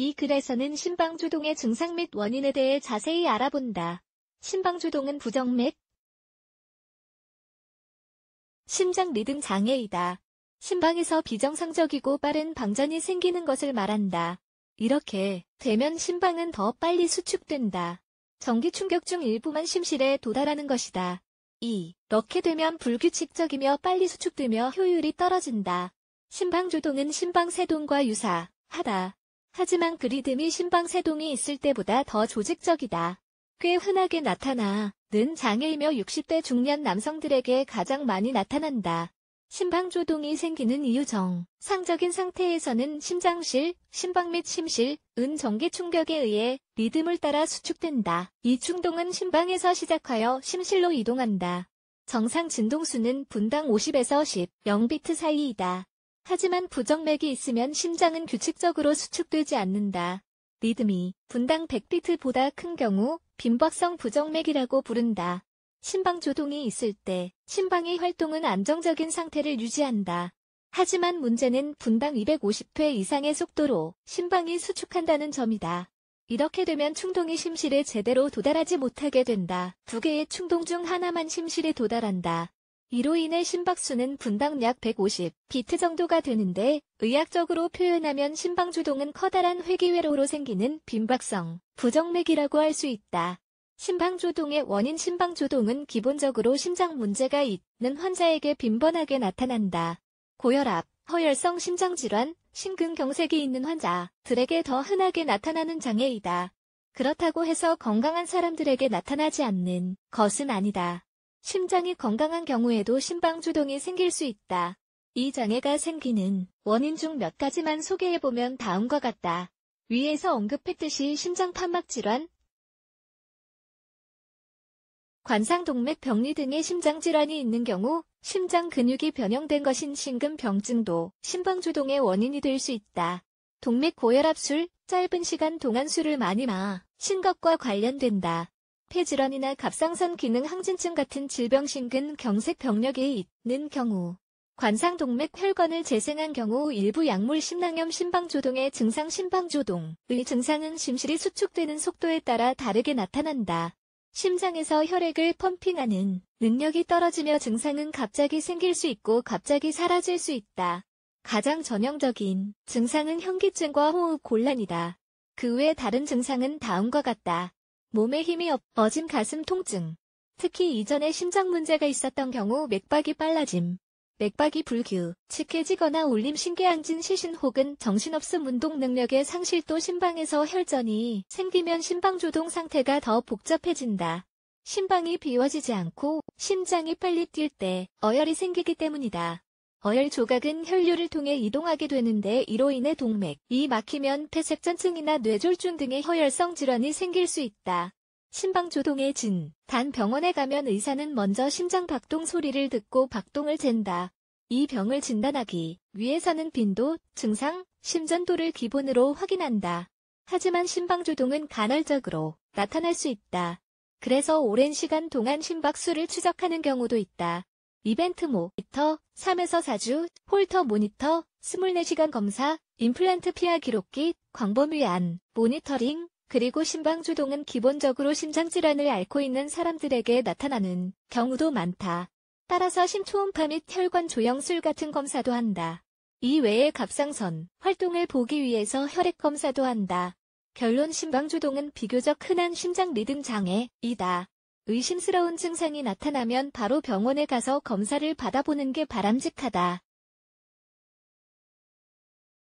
이 글에서는 심방조동의 증상 및 원인에 대해 자세히 알아본다. 심방조동은 부정 및 심장 리듬 장애이다. 심방에서 비정상적이고 빠른 방전이 생기는 것을 말한다. 이렇게 되면 심방은 더 빨리 수축된다. 전기 충격 중 일부만 심실에 도달하는 것이다. 2. 이렇게 되면 불규칙적이며 빨리 수축되며 효율이 떨어진다. 심방조동은 심방세동과 유사하다. 하지만 그 리듬이 심방세동이 있을 때보다 더 조직적이다. 꽤 흔하게 나타나 는 장애이며 60대 중년 남성들에게 가장 많이 나타난다. 심방조동이 생기는 이유 정. 상적인 상태에서는 심장실, 심방 및 심실, 은 전기 충격에 의해 리듬을 따라 수축된다. 이 충동은 심방에서 시작하여 심실로 이동한다. 정상 진동수는 분당 50에서 10, 0비트 사이이다. 하지만 부정맥이 있으면 심장은 규칙적으로 수축되지 않는다. 리듬이 분당 100비트보다 큰 경우 빈박성 부정맥이라고 부른다. 심방 조동이 있을 때 심방의 활동은 안정적인 상태를 유지한다. 하지만 문제는 분당 250회 이상의 속도로 심방이 수축한다는 점이다. 이렇게 되면 충동이 심실에 제대로 도달하지 못하게 된다. 두 개의 충동 중 하나만 심실에 도달한다. 이로 인해 심박수는 분당 약 150, 비트 정도가 되는데 의학적으로 표현하면 심방주동은 커다란 회기회로로 생기는 빈박성, 부정맥이라고 할 수 있다. 심방조동의 원인 심방조동은 기본적으로 심장 문제가 있는 환자에게 빈번하게 나타난다. 고혈압, 허혈성 심장질환, 심근경색이 있는 환자들에게 더 흔하게 나타나는 장애이다. 그렇다고 해서 건강한 사람들에게 나타나지 않는 것은 아니다. 심장이 건강한 경우에도 심방주동이 생길 수 있다. 이 장애가 생기는 원인 중 몇 가지만 소개해보면 다음과 같다. 위에서 언급했듯이 심장판막 질환, 관상동맥 병리 등의 심장질환이 있는 경우 심장 근육이 변형된 것인 심근병증도 심방주동의 원인이 될 수 있다. 동맥 고혈압술, 짧은 시간 동안 술을 많이 마, 신것과 관련된다. 폐질환이나 갑상선 기능 항진증 같은 질병신근 경색 병력이 있는 경우, 관상동맥 혈관을 재생한 경우 일부 약물 심낭염 심방조동의 증상 심방조동의 증상은 심실이 수축되는 속도에 따라 다르게 나타난다. 심장에서 혈액을 펌핑하는 능력이 떨어지며 증상은 갑자기 생길 수 있고 갑자기 사라질 수 있다. 가장 전형적인 증상은 현기증과 호흡 곤란이다. 그 외 다른 증상은 다음과 같다. 몸에 힘이 없어짐 가슴 통증. 특히 이전에 심장 문제가 있었던 경우 맥박이 빨라짐. 맥박이 불규칙해지거나 울림 신경진 시신 혹은 정신없음 운동 능력의 상실 또 심방에서 혈전이 생기면 심방조동 상태가 더 복잡해진다. 심방이 비워지지 않고 심장이 빨리 뛸 때 어혈이 생기기 때문이다. 어혈 조각은 혈류를 통해 이동하게 되는데 이로 인해 동맥, 이 막히면 폐색전증이나 뇌졸중 등의 허혈성 질환이 생길 수 있다. 심방조동의 진. 단 병원에 가면 의사는 먼저 심장 박동 소리를 듣고 박동을 잰다. 이 병을 진단하기 위해서는 빈도, 증상, 심전도를 기본으로 확인한다. 하지만 심방조동은 간헐적으로 나타날 수 있다. 그래서 오랜 시간 동안 심박수를 추적하는 경우도 있다. 이벤트 모, 니터, 3에서 4주, 홀터 모니터, 24시간 검사, 임플란트 피하 기록기, 광범위 한 모니터링, 그리고 심방주동은 기본적으로 심장질환을 앓고 있는 사람들에게 나타나는 경우도 많다. 따라서 심초음파 및 혈관 조영술 같은 검사도 한다. 이 외에 갑상선, 활동을 보기 위해서 혈액 검사도 한다. 결론 심방주동은 비교적 흔한 심장 리듬 장애이다. 의심스러운 증상이 나타나면 바로 병원에 가서 검사를 받아보는 게 바람직하다.